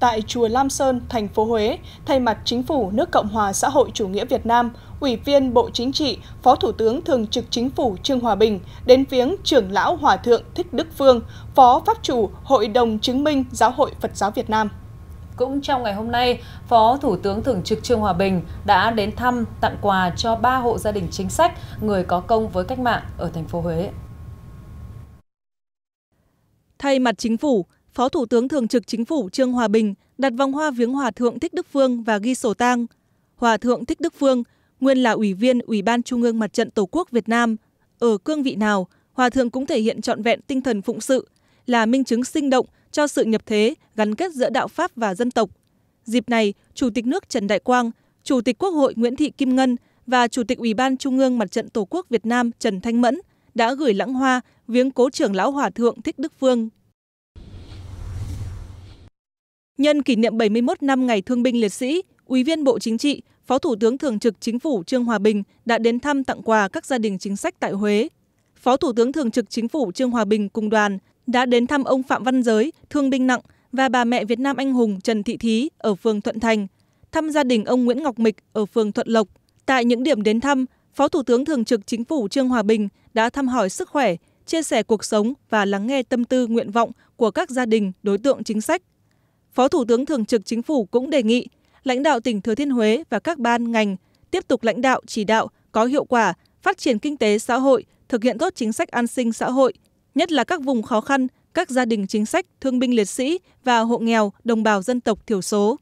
tại chùa Lam Sơn, thành phố Huế, thay mặt chính phủ nước Cộng hòa xã hội chủ nghĩa Việt Nam, Ủy viên Bộ Chính trị, Phó Thủ tướng Thường trực Chính phủ Trương Hòa Bình đến viếng trưởng lão Hòa Thượng Thích Đức Phương, Phó Pháp chủ Hội đồng Chứng minh Giáo hội Phật giáo Việt Nam. Cũng trong ngày hôm nay, Phó Thủ tướng Thường trực Trương Hòa Bình đã đến thăm tặng quà cho ba hộ gia đình chính sách người có công với cách mạng ở thành phố Huế. Thay mặt chính phủ, phó thủ tướng thường trực chính phủ trương hòa bình đặt vòng hoa viếng hòa thượng thích đức phương và ghi sổ tang hòa thượng thích đức phương nguyên là ủy viên ủy ban trung ương mặt trận tổ quốc việt nam ở cương vị nào hòa thượng cũng thể hiện trọn vẹn tinh thần phụng sự là minh chứng sinh động cho sự nhập thế gắn kết giữa đạo pháp và dân tộc dịp này chủ tịch nước trần đại quang chủ tịch quốc hội nguyễn thị kim ngân và chủ tịch ủy ban trung ương mặt trận tổ quốc việt nam trần thanh mẫn đã gửi lãng hoa viếng cố trưởng lão hòa thượng thích đức phương nhân kỷ niệm bảy mươi một năm ngày thương binh liệt sĩ ủy viên bộ chính trị phó thủ tướng thường trực chính phủ trương hòa bình đã đến thăm tặng quà các gia đình chính sách tại huế phó thủ tướng thường trực chính phủ trương hòa bình cùng đoàn đã đến thăm ông phạm văn giới thương binh nặng và bà mẹ việt nam anh hùng trần thị thí ở phường thuận thành thăm gia đình ông nguyễn ngọc mịch ở phường thuận lộc tại những điểm đến thăm phó thủ tướng thường trực chính phủ trương hòa bình đã thăm hỏi sức khỏe chia sẻ cuộc sống và lắng nghe tâm tư nguyện vọng của các gia đình đối tượng chính sách phó thủ tướng thường trực chính phủ cũng đề nghị lãnh đạo tỉnh thừa thiên huế và các ban ngành tiếp tục lãnh đạo chỉ đạo có hiệu quả phát triển kinh tế xã hội thực hiện tốt chính sách an sinh xã hội nhất là các vùng khó khăn các gia đình chính sách thương binh liệt sĩ và hộ nghèo đồng bào dân tộc thiểu số